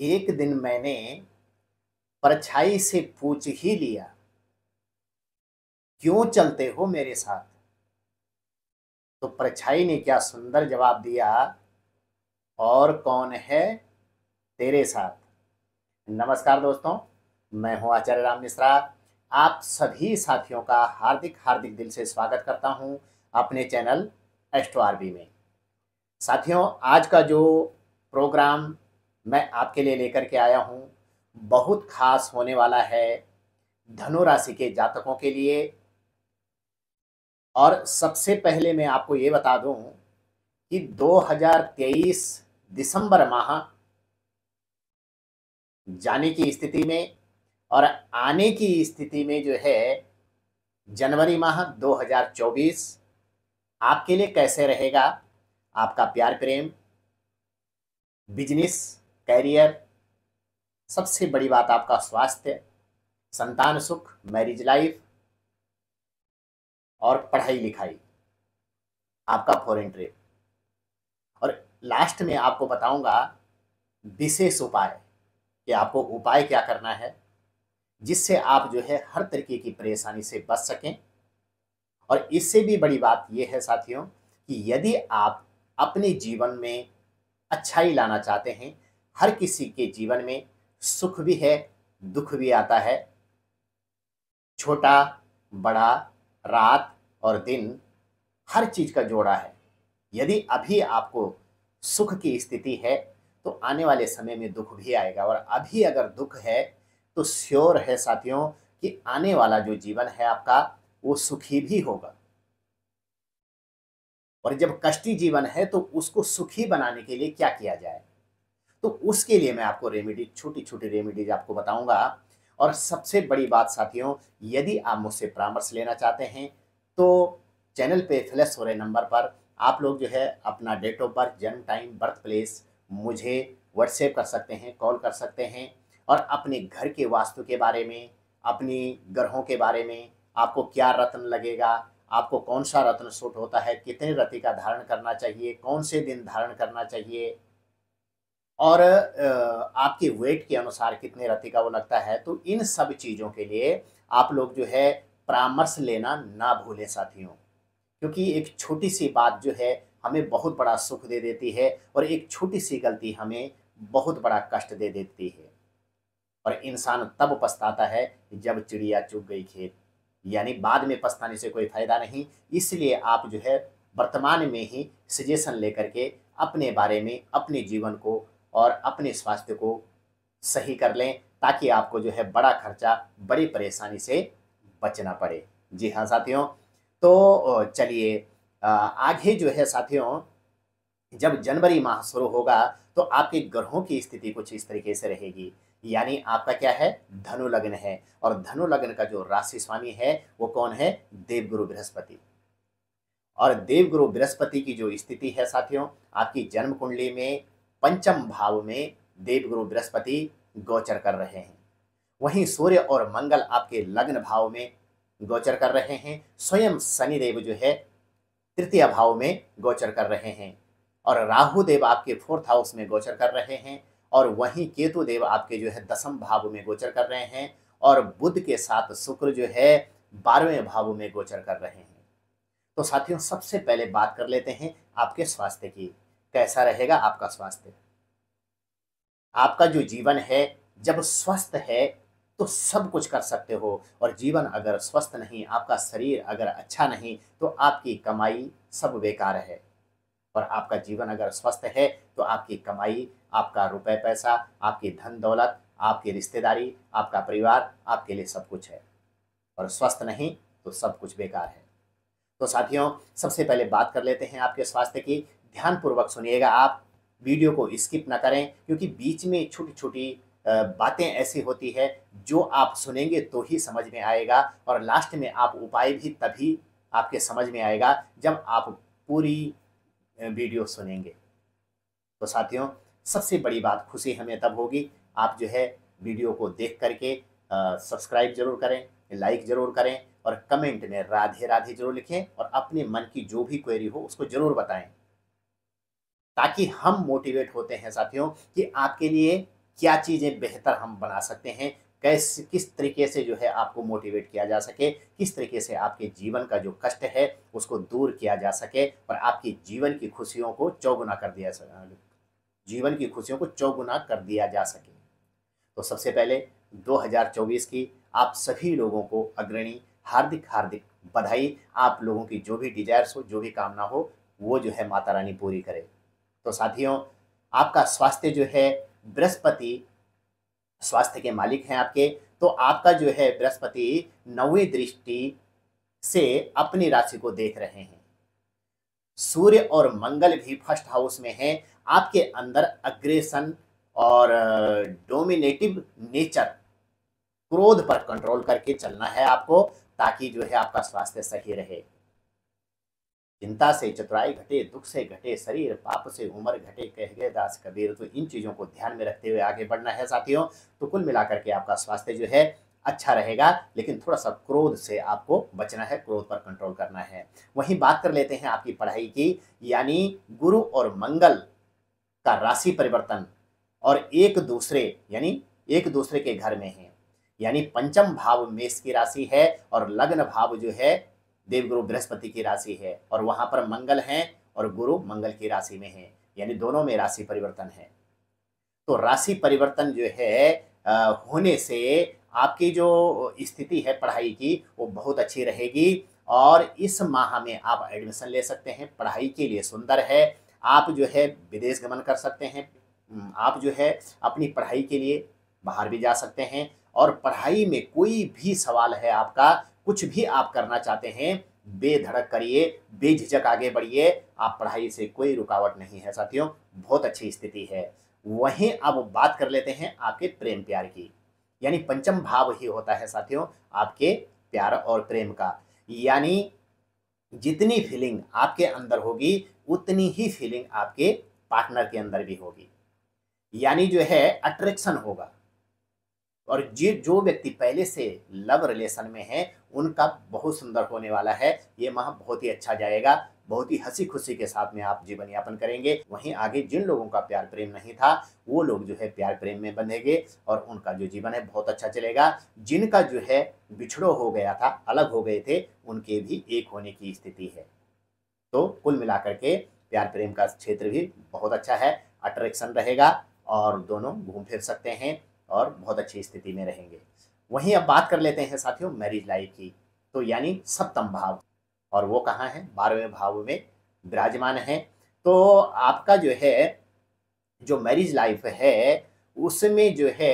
एक दिन मैंने परछाई से पूछ ही लिया क्यों चलते हो मेरे साथ तो परछाई ने क्या सुंदर जवाब दिया और कौन है तेरे साथ नमस्कार दोस्तों मैं हूं आचार्य राम मिश्रा आप सभी साथियों का हार्दिक हार्दिक दिल से स्वागत करता हूं अपने चैनल एस्ट्रो आरबी में साथियों आज का जो प्रोग्राम मैं आपके लिए लेकर के आया हूँ बहुत खास होने वाला है धनु राशि के जातकों के लिए और सबसे पहले मैं आपको ये बता दूं कि 2023 दिसंबर माह जाने की स्थिति में और आने की स्थिति में जो है जनवरी माह 2024 आपके लिए कैसे रहेगा आपका प्यार प्रेम बिजनेस कैरियर सबसे बड़ी बात आपका स्वास्थ्य संतान सुख मैरिज लाइफ और पढ़ाई लिखाई आपका फॉरेन ट्रिप और लास्ट में आपको बताऊंगा विशेष उपाय कि आपको उपाय क्या करना है जिससे आप जो है हर तरीके की परेशानी से बच सकें और इससे भी बड़ी बात यह है साथियों कि यदि आप अपने जीवन में अच्छाई लाना चाहते हैं हर किसी के जीवन में सुख भी है दुख भी आता है छोटा बड़ा रात और दिन हर चीज़ का जोड़ा है यदि अभी आपको सुख की स्थिति है तो आने वाले समय में दुख भी आएगा और अभी अगर दुख है तो श्योर है साथियों कि आने वाला जो जीवन है आपका वो सुखी भी होगा और जब कष्टी जीवन है तो उसको सुखी बनाने के लिए क्या किया जाए तो उसके लिए मैं आपको रेमेडी छोटी छोटी रेमेडीज आपको बताऊंगा और सबसे बड़ी बात साथियों यदि आप मुझसे परामर्श लेना चाहते हैं तो चैनल पे फ्लैश हो रहे नंबर पर आप लोग जो है अपना डेट ऑफ बर्थ जन्म टाइम बर्थ प्लेस मुझे व्हाट्सएप कर सकते हैं कॉल कर सकते हैं और अपने घर के वास्तु के बारे में अपनी ग्रहों के बारे में आपको क्या रत्न लगेगा आपको कौन सा रत्न सूट होता है कितने रति का धारण करना चाहिए कौन से दिन धारण करना चाहिए और आपके वेट के अनुसार कितने रति का वो लगता है तो इन सब चीज़ों के लिए आप लोग जो है परामर्श लेना ना भूलें साथियों क्योंकि एक छोटी सी बात जो है हमें बहुत बड़ा सुख दे देती है और एक छोटी सी गलती हमें बहुत बड़ा कष्ट दे देती है और इंसान तब पछताता है जब चिड़िया चुग गई खेत यानी बाद में पछताने से कोई फायदा नहीं इसलिए आप जो है वर्तमान में ही सजेशन लेकर के अपने बारे में अपने जीवन को और अपने स्वास्थ्य को सही कर लें ताकि आपको जो है बड़ा खर्चा बड़ी परेशानी से बचना पड़े जी हाँ साथियों तो चलिए आगे जो है साथियों जब जनवरी माह शुरू होगा तो आपके ग्रहों की स्थिति कुछ इस तरीके से रहेगी यानी आपका क्या है धनु लग्न है और धनु लग्न का जो राशि स्वामी है वो कौन है देवगुरु बृहस्पति और देवगुरु बृहस्पति की जो स्थिति है साथियों आपकी जन्म कुंडली में पंचम भाव में देवगुरु बृहस्पति गोचर कर रहे हैं वहीं सूर्य और मंगल आपके लग्न भाव में गोचर कर रहे हैं स्वयं शनिदेव जो है तृतीय भाव में गोचर कर रहे हैं और राहु देव आपके फोर्थ हाउस में गोचर कर रहे हैं और वहीं केतु देव आपके जो है दसम भाव में गोचर कर रहे हैं और बुद्ध के साथ शुक्र जो है बारहवें भाव में गोचर कर रहे हैं तो साथियों सबसे पहले बात कर लेते हैं आपके स्वास्थ्य की कैसा रहेगा आपका स्वास्थ्य आपका जो जीवन है जब स्वस्थ है तो सब कुछ कर सकते हो और जीवन अगर स्वस्थ नहीं आपका शरीर अगर अच्छा नहीं तो आपकी कमाई सब बेकार है और आपका जीवन अगर स्वस्थ है तो आपकी कमाई आपका रुपए पैसा आपकी धन दौलत आपकी रिश्तेदारी आपका परिवार आपके लिए सब कुछ है और स्वस्थ नहीं तो सब कुछ बेकार है तो साथियों सबसे पहले बात कर लेते हैं आपके स्वास्थ्य की ध्यानपूर्वक सुनिएगा आप वीडियो को स्किप ना करें क्योंकि बीच में छोटी छोटी बातें ऐसी होती है जो आप सुनेंगे तो ही समझ में आएगा और लास्ट में आप उपाय भी तभी आपके समझ में आएगा जब आप पूरी वीडियो सुनेंगे तो साथियों सबसे बड़ी बात खुशी हमें तब होगी आप जो है वीडियो को देख करके सब्सक्राइब जरूर करें लाइक जरूर करें और कमेंट में राधे राधे जरूर लिखें और अपने मन की जो भी क्वेरी हो उसको जरूर बताएं ताकि हम मोटिवेट होते हैं साथियों कि आपके लिए क्या चीज़ें बेहतर हम बना सकते हैं कैसे किस तरीके से जो है आपको मोटिवेट किया जा सके किस तरीके से आपके जीवन का जो कष्ट है उसको दूर किया जा सके और आपके जीवन की खुशियों को चौगुना कर दिया जीवन की खुशियों को चौगुना कर दिया जा सके तो सबसे पहले 2024 की आप सभी लोगों को अग्रणी हार्दिक हार्दिक बधाई आप लोगों की जो भी डिजायर्स हो जो भी कामना हो वो जो है माता रानी पूरी करे तो साथियों आपका स्वास्थ्य जो है बृहस्पति स्वास्थ्य के मालिक हैं आपके तो आपका जो है बृहस्पति नवी दृष्टि से अपनी राशि को देख रहे हैं सूर्य और मंगल भी फर्स्ट हाउस में हैं आपके अंदर अग्रेशन और डोमिनेटिव नेचर क्रोध पर कंट्रोल करके चलना है आपको ताकि जो है आपका स्वास्थ्य सही रहे चिंता से चतुराई घटे दुख से घटे शरीर पाप से उम्र घटे कह गए दास कबीर तो इन चीज़ों को ध्यान में रखते हुए आगे बढ़ना है साथियों तो कुल मिलाकर के आपका स्वास्थ्य जो है अच्छा रहेगा लेकिन थोड़ा सा क्रोध से आपको बचना है क्रोध पर कंट्रोल करना है वहीं बात कर लेते हैं आपकी पढ़ाई की यानी गुरु और मंगल का राशि परिवर्तन और एक दूसरे यानी एक दूसरे के घर में है यानी पंचम भाव मेष की राशि है और लग्न भाव जो है देव गुरु बृहस्पति की राशि है और वहां पर मंगल है और गुरु मंगल की राशि में है यानी दोनों में राशि परिवर्तन है तो राशि परिवर्तन जो है आ, होने से आपकी जो स्थिति है पढ़ाई की वो बहुत अच्छी रहेगी और इस माह में आप एडमिशन ले सकते हैं पढ़ाई के लिए सुंदर है आप जो है विदेश गमन कर सकते हैं आप जो है अपनी पढ़ाई के लिए बाहर भी जा सकते हैं और पढ़ाई में कोई भी सवाल है आपका कुछ भी आप करना चाहते हैं बेधड़क करिए बेझिझक आगे बढ़िए आप पढ़ाई से कोई रुकावट नहीं है साथियों बहुत अच्छी स्थिति है वहीं अब बात कर लेते हैं आपके प्रेम प्यार की यानी पंचम भाव ही होता है साथियों आपके प्यार और प्रेम का यानी जितनी फीलिंग आपके अंदर होगी उतनी ही फीलिंग आपके पार्टनर के अंदर भी होगी यानी जो है अट्रैक्शन होगा और जो व्यक्ति पहले से लव रिलेशन में है उनका बहुत सुंदर होने वाला है ये माह बहुत ही अच्छा जाएगा बहुत ही हंसी खुशी के साथ में आप जीवन यापन करेंगे वहीं आगे जिन लोगों का प्यार प्रेम नहीं था वो लोग जो है प्यार प्रेम में बंधेंगे और उनका जो जीवन है बहुत अच्छा चलेगा जिनका जो है बिछड़ो हो गया था अलग हो गए थे उनके भी एक होने की स्थिति है तो कुल मिलाकर के प्यार प्रेम का क्षेत्र भी बहुत अच्छा है अट्रैक्शन रहेगा और दोनों घूम फिर सकते हैं और बहुत अच्छी स्थिति में रहेंगे वहीं अब बात कर लेते हैं साथियों मैरिज लाइफ की तो यानी सप्तम भाव और वो कहाँ है बारहवें भाव में विराजमान है तो आपका जो है जो मैरिज लाइफ है उसमें जो है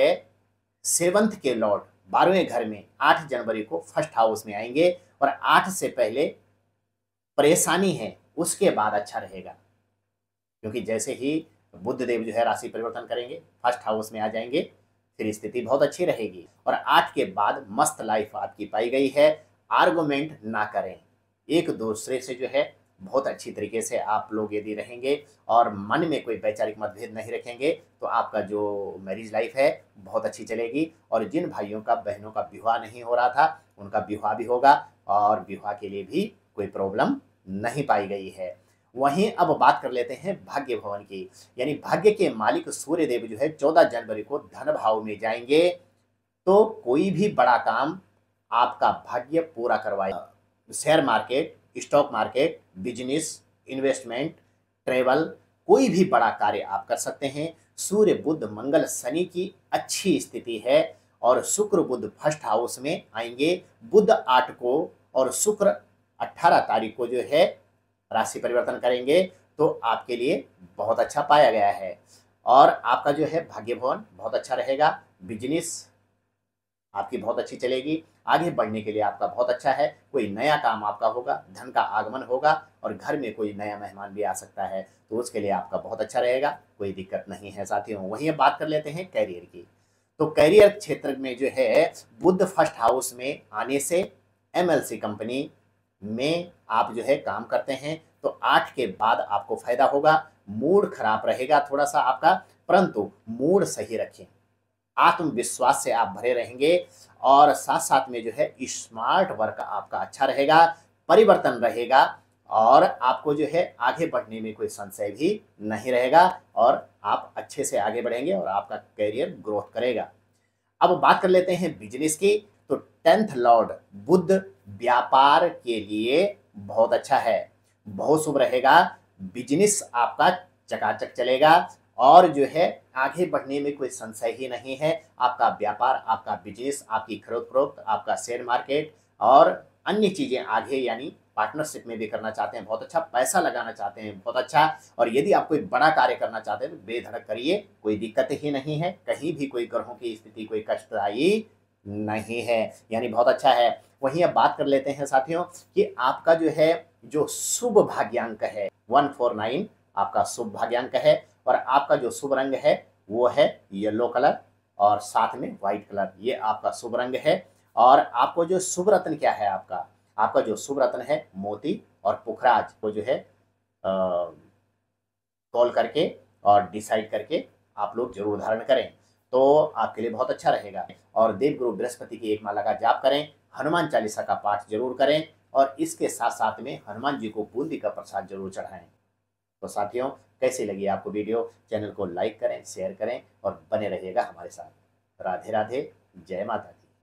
सेवंथ के लॉर्ड बारहवें घर में आठ जनवरी को फर्स्ट हाउस में आएंगे और आठ से पहले परेशानी है उसके बाद अच्छा रहेगा क्योंकि जैसे ही बुद्ध देव जो है राशि परिवर्तन करेंगे फर्स्ट हाउस में आ जाएंगे फिर स्थिति बहुत अच्छी रहेगी और आठ के बाद मस्त लाइफ आपकी पाई गई है आर्गूमेंट ना करें एक दूसरे से जो है बहुत अच्छी तरीके से आप लोग यदि रहेंगे और मन में कोई वैचारिक मतभेद नहीं रखेंगे तो आपका जो मैरिज लाइफ है बहुत अच्छी चलेगी और जिन भाइयों का बहनों का विवाह नहीं हो रहा था उनका विवाह भी होगा और विवाह के लिए भी कोई प्रॉब्लम नहीं पाई गई है वहीं अब बात कर लेते हैं भाग्य भवन की यानी भाग्य के मालिक सूर्य देव जो है चौदह जनवरी को धन भाव में जाएंगे तो कोई भी बड़ा काम आपका भाग्य पूरा करवाएगा share market stock market business investment travel कोई भी बड़ा कार्य आप कर सकते हैं सूर्य बुद्ध मंगल शनि की अच्छी स्थिति है और शुक्र बुद्ध फर्स्ट हाउस में आएंगे बुद्ध आठ को और शुक्र अट्ठारह तारीख को जो है राशि परिवर्तन करेंगे तो आपके लिए बहुत अच्छा पाया गया है और आपका जो है भाग्य भवन बहुत अच्छा रहेगा बिजनेस आपकी बहुत अच्छी चलेगी आगे बढ़ने के लिए आपका बहुत अच्छा है कोई नया काम आपका होगा धन का आगमन होगा और घर में कोई नया मेहमान भी आ सकता है तो उसके लिए आपका बहुत अच्छा रहेगा कोई दिक्कत नहीं है साथियों वहीं बात कर लेते हैं कैरियर की तो कैरियर क्षेत्र में जो है बुद्ध फर्स्ट हाउस में आने से एमएलसी कंपनी में आप जो है काम करते हैं तो आठ के बाद आपको फायदा होगा मूड खराब रहेगा थोड़ा सा आपका परंतु मूड सही रखें आत्मविश्वास से आप भरे रहेंगे और साथ साथ में जो है स्मार्ट वर्क आपका अच्छा रहेगा परिवर्तन रहेगा और आपको जो है आगे बढ़ने में कोई संशय भी नहीं रहेगा और आप अच्छे से आगे बढ़ेंगे और आपका करियर ग्रोथ करेगा अब बात कर लेते हैं बिजनेस की तो टेंथ लॉर्ड बुद्ध व्यापार के लिए बहुत अच्छा है बहुत शुभ रहेगा बिजनेस आपका चकाचक चलेगा और जो है आगे बढ़ने में कोई संशय ही नहीं है आपका व्यापार आपका बिजनेस आपकी खरीद फरोख्त आपका शेयर मार्केट और अन्य चीज़ें आगे यानी पार्टनरशिप में भी करना चाहते हैं बहुत अच्छा पैसा लगाना चाहते हैं बहुत अच्छा और यदि आप कोई बड़ा कार्य करना चाहते हैं तो बेधड़क करिए कोई दिक्कत ही नहीं है कहीं भी कोई ग्रहों की स्थिति कोई कष्टदायी नहीं है यानी बहुत अच्छा है वहीं अब बात कर लेते हैं साथियों कि आपका जो है जो शुभ भाग्यांक है वन फोर नाइन आपका शुभ भाग्यांक है और आपका जो शुभ रंग है वो है येलो कलर और साथ में व्हाइट कलर ये आपका शुभ रंग है और आपको जो शुभ रत्न क्या है आपका आपका जो शुभ रत्न है मोती और पुखराज को जो है कॉल करके और डिसाइड करके आप लोग जरूर धारण करें तो आपके लिए बहुत अच्छा रहेगा और देव गुरु बृहस्पति की एक माला का जाप करें हनुमान चालीसा का पाठ जरूर करें और इसके साथ साथ में हनुमान जी को बूंदी का प्रसाद जरूर चढ़ाएं तो साथियों कैसे लगी आपको वीडियो चैनल को लाइक करें शेयर करें और बने रहिएगा हमारे साथ राधे राधे जय माता